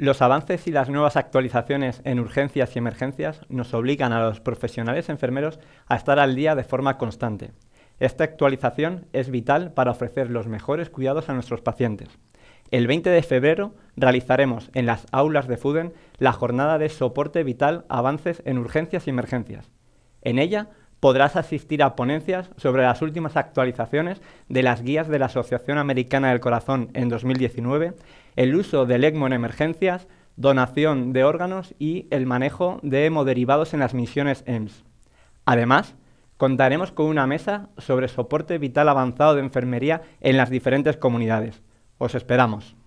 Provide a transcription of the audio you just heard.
Los avances y las nuevas actualizaciones en urgencias y emergencias nos obligan a los profesionales enfermeros a estar al día de forma constante. Esta actualización es vital para ofrecer los mejores cuidados a nuestros pacientes. El 20 de febrero realizaremos en las aulas de FUDEN la jornada de soporte vital avances en urgencias y emergencias. En ella podrás asistir a ponencias sobre las últimas actualizaciones de las guías de la Asociación Americana del Corazón en 2019, el uso del ECMO en emergencias, donación de órganos y el manejo de hemoderivados en las misiones EMS. Además, contaremos con una mesa sobre soporte vital avanzado de enfermería en las diferentes comunidades. Os esperamos.